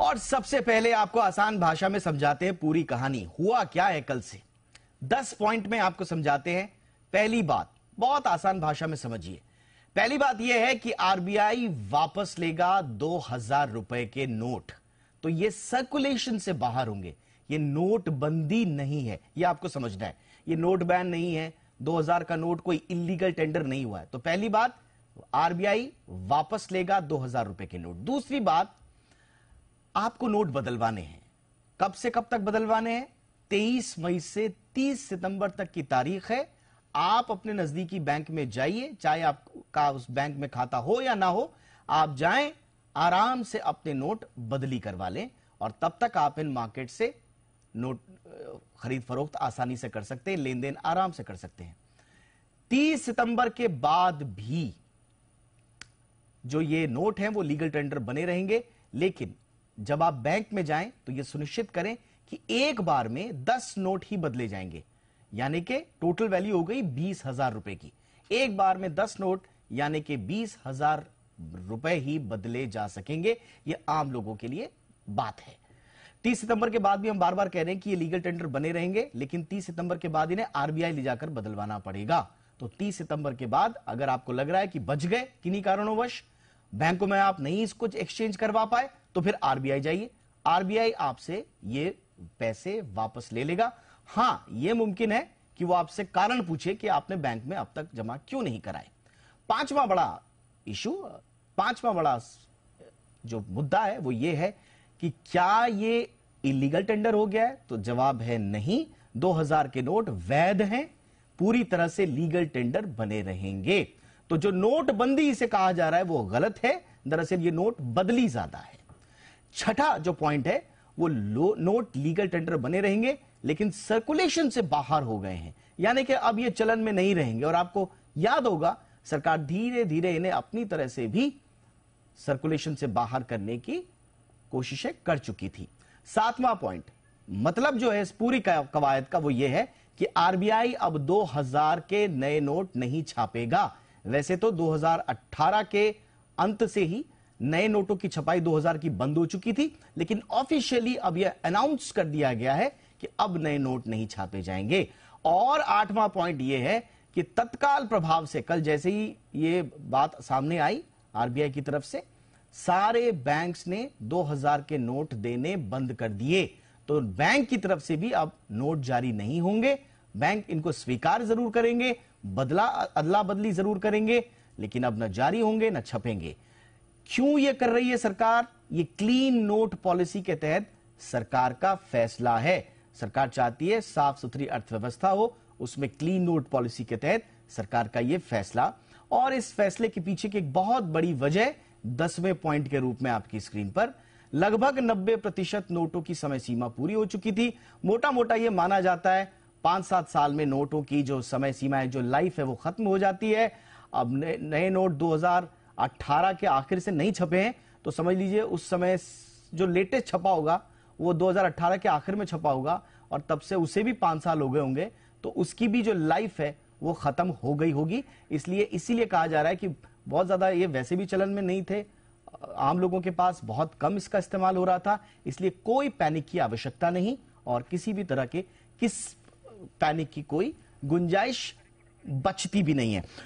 और सबसे पहले आपको आसान भाषा में समझाते हैं पूरी कहानी हुआ क्या है कल से दस पॉइंट में आपको समझाते हैं पहली बात बहुत आसान भाषा में समझिए पहली बात यह है कि आरबीआई वापस लेगा दो हजार रुपए के नोट तो ये सर्कुलेशन से बाहर होंगे ये नोटबंदी नहीं है ये आपको समझना है ये नोट बैन नहीं है 2000 का नोट कोई इलीगल टेंडर नहीं हुआ है तो पहली बात आरबीआई वापस लेगा दो हजार रुपए के नोट दूसरी बात आपको नोट बदलवाने हैं कब से कब तक बदलवाने हैं तेईस मई से तीस सितंबर तक की तारीख है आप अपने नजदीकी बैंक में जाइए चाहे आपका उस बैंक में खाता हो या ना हो आप जाएं आराम से अपने नोट बदली करवा लें और तब तक आप इन मार्केट से नोट खरीद फरोख्त आसानी से कर सकते हैं लेन देन आराम से कर सकते हैं तीस सितंबर के बाद भी जो ये नोट हैं वो लीगल टेंडर बने रहेंगे लेकिन जब आप बैंक में जाएं तो यह सुनिश्चित करें कि एक बार में दस नोट ही बदले जाएंगे यानी कि टोटल वैल्यू हो गई बीस हजार रुपए की एक बार में दस नोट यानी कि बीस हजार रुपए ही बदले जा सकेंगे यह आम लोगों के लिए बात है तीस सितंबर के बाद भी हम बार बार कह रहे हैं कि ये लीगल टेंडर बने रहेंगे लेकिन तीस सितंबर के बाद इन्हें आरबीआई ले जाकर बदलवाना पड़ेगा तो तीस सितंबर के बाद अगर आपको लग रहा है कि बच गए किन्हीं कारणों वश बैंकों में आप नहीं इसको एक्सचेंज करवा पाए तो फिर आरबीआई जाइए आरबीआई आपसे ये पैसे वापस ले लेगा हां यह मुमकिन है कि वो आपसे कारण पूछे कि आपने बैंक में अब तक जमा क्यों नहीं कराए पांचवा बड़ा इशू पांचवा बड़ा जो मुद्दा है वो ये है कि क्या ये इलीगल टेंडर हो गया है तो जवाब है नहीं 2000 के नोट वैध हैं पूरी तरह से लीगल टेंडर बने रहेंगे तो जो नोटबंदी इसे कहा जा रहा है वो गलत है दरअसल ये नोट बदली ज्यादा है छठा जो पॉइंट है वो लो, नोट लीगल टेंडर बने रहेंगे लेकिन सर्कुलेशन से बाहर हो गए हैं यानी कि अब ये चलन में नहीं रहेंगे और आपको याद होगा सरकार धीरे धीरे इन्हें अपनी तरह से भी सर्कुलेशन से बाहर करने की कोशिशें कर चुकी थी सातवां पॉइंट मतलब जो है इस पूरी कवायद का वो ये है कि आरबीआई अब 2000 के नए नोट नहीं छापेगा वैसे तो 2018 के अंत से ही नए नोटों की छपाई 2000 की बंद हो चुकी थी लेकिन ऑफिशियली अब यह अनाउंस कर दिया गया है कि अब नए नोट नहीं छापे जाएंगे और आठवां पॉइंट यह है कि तत्काल प्रभाव से कल जैसे ही ये बात सामने आई आरबीआई की तरफ से सारे बैंक्स ने 2000 के नोट देने बंद कर दिए तो बैंक की तरफ से भी अब नोट जारी नहीं होंगे बैंक इनको स्वीकार जरूर करेंगे बदला अदला बदली जरूर करेंगे लेकिन अब न जारी होंगे न छपेंगे क्यों ये कर रही है सरकार ये क्लीन नोट पॉलिसी के तहत सरकार का फैसला है सरकार चाहती है साफ सुथरी अर्थव्यवस्था हो उसमें क्लीन नोट पॉलिसी के तहत सरकार का यह फैसला और इस फैसले के पीछे की एक बहुत बड़ी वजह दसवें पॉइंट के रूप में आपकी स्क्रीन पर लगभग 90 प्रतिशत नोटों की समय सीमा पूरी हो चुकी थी मोटा मोटा यह माना जाता है पांच सात साल में नोटों की जो समय सीमा है जो लाइफ है वो खत्म हो जाती है अब नए नोट दो अट्ठारह के आखिर से नहीं छपे हैं तो समझ लीजिए उस समय जो लेटेस्ट छपा होगा वो 2018 के आखिर में छपा होगा और तब से उसे भी पांच साल हो गए होंगे तो उसकी भी जो लाइफ है वो खत्म हो गई होगी इसलिए इसीलिए कहा जा रहा है कि बहुत ज्यादा ये वैसे भी चलन में नहीं थे आम लोगों के पास बहुत कम इसका इस्तेमाल हो रहा था इसलिए कोई पैनिक की आवश्यकता नहीं और किसी भी तरह के किस पैनिक की कोई गुंजाइश बचती भी नहीं है